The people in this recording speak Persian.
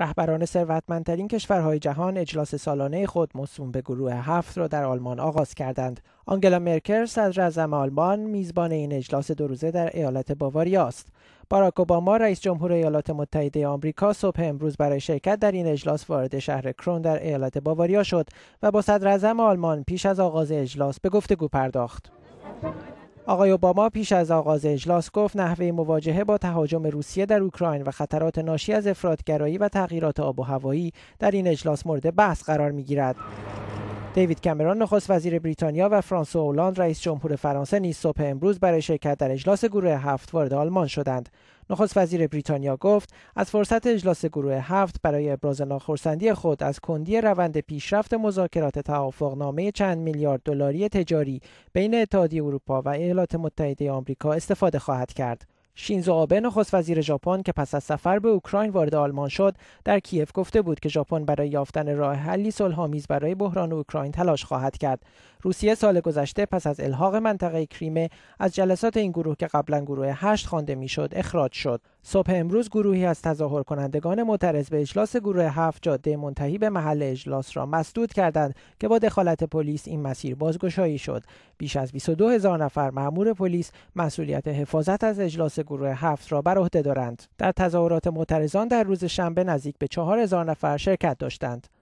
رهبران ثروتمندترین کشورهای جهان اجلاس سالانه خود مصوم به گروه هفت را در آلمان آغاز کردند. آنگلا صدر اعظم آلمان میزبان این اجلاس دو روزه در ایالت باواریا است. باراک اوباما رئیس جمهور ایالات متحده آمریکا صبح امروز برای شرکت در این اجلاس وارد شهر کرون در ایالت باواریا شد و با اعظم آلمان پیش از آغاز اجلاس به گفتگو پرداخت. آقای اوباما پیش از آغاز اجلاس گفت نحوه مواجهه با تهاجم روسیه در اوکراین و خطرات ناشی از افرادگرایی و تغییرات آب و هوایی در این اجلاس مورد بحث قرار می گیرد. دیوید کمرون نخست وزیر بریتانیا و فرانسوا اولاند رئیس جمهور فرانسه نیز صبح امروز برای شرکت در اجلاس گروه هفت وارد آلمان شدند نخست وزیر بریتانیا گفت از فرصت اجلاس گروه هفت برای ابراز ناخرسندی خود از کندی روند پیشرفت مذاکرات توافقنامه چند میلیارد دلاری تجاری بین اتحادیه اروپا و ایالات متحده آمریکا استفاده خواهد کرد شینزو آبه نخست وزیر ژاپن که پس از سفر به اوکراین وارد آلمان شد در کیف گفته بود که ژاپن برای یافتن راه حلی صلحآمیز برای بحران اوکراین تلاش خواهد کرد روسیه سال گذشته پس از الحاق منطقه کریمه از جلسات این گروه که قبلا گروه هشت خوانده میشد اخراج شد صبح امروز گروهی از تظاهر کنندگان معترض به اجلاس گروه هفت جاده منتهی به محل اجلاس را مسدود کردند که با دخالت پلیس این مسیر بازگشایی شد بیش از 22 نفر مأمور پلیس مسئولیت حفاظت از اجلاس گروه هفت را بر عهده دارند در تظاهرات معترضان در روز شنبه نزدیک به 4000 نفر شرکت داشتند